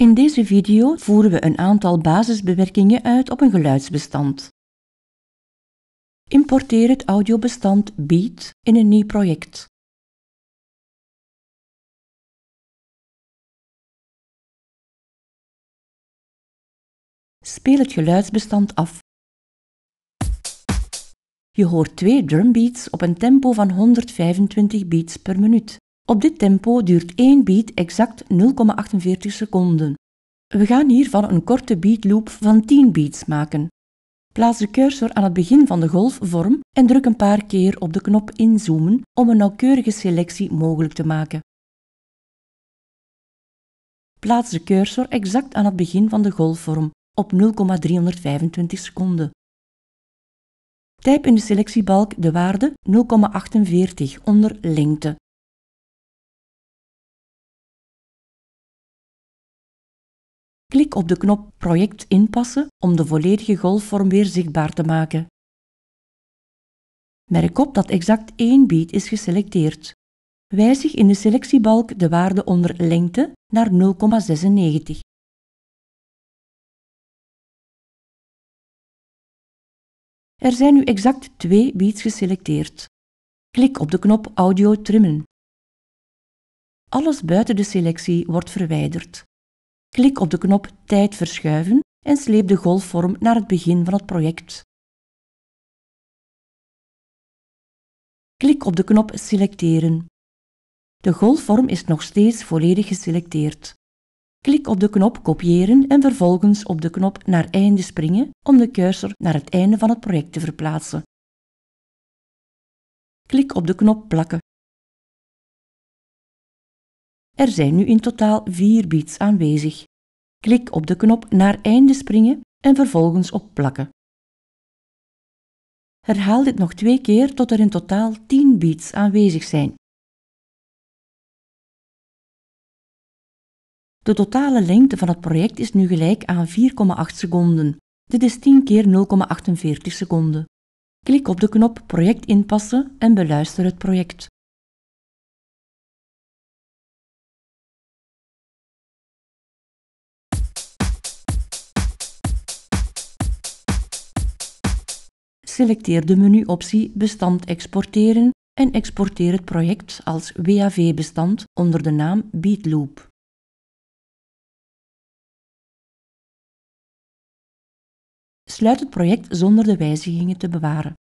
In deze video voeren we een aantal basisbewerkingen uit op een geluidsbestand. Importeer het audiobestand Beat in een nieuw project. Speel het geluidsbestand af. Je hoort twee drumbeats op een tempo van 125 beats per minuut. Op dit tempo duurt één beat exact 0,48 seconden. We gaan hiervan een korte beatloop van 10 beats maken. Plaats de cursor aan het begin van de golfvorm en druk een paar keer op de knop inzoomen om een nauwkeurige selectie mogelijk te maken. Plaats de cursor exact aan het begin van de golfvorm op 0,325 seconden. Typ in de selectiebalk de waarde 0,48 onder lengte. Klik op de knop Project inpassen om de volledige golfvorm weer zichtbaar te maken. Merk op dat exact één beat is geselecteerd. Wijzig in de selectiebalk de waarde onder lengte naar 0,96. Er zijn nu exact twee beats geselecteerd. Klik op de knop Audio trimmen. Alles buiten de selectie wordt verwijderd. Klik op de knop Tijd verschuiven en sleep de golfvorm naar het begin van het project. Klik op de knop Selecteren. De golfvorm is nog steeds volledig geselecteerd. Klik op de knop Kopiëren en vervolgens op de knop Naar einde springen om de cursor naar het einde van het project te verplaatsen. Klik op de knop Plakken. Er zijn nu in totaal vier beats aanwezig. Klik op de knop naar einde springen en vervolgens op plakken. Herhaal dit nog twee keer tot er in totaal 10 beats aanwezig zijn. De totale lengte van het project is nu gelijk aan 4,8 seconden. Dit is 10 keer 0,48 seconden. Klik op de knop Project inpassen en beluister het project. Selecteer de menuoptie Bestand exporteren en exporteer het project als WAV-bestand onder de naam BeatLoop. Sluit het project zonder de wijzigingen te bewaren.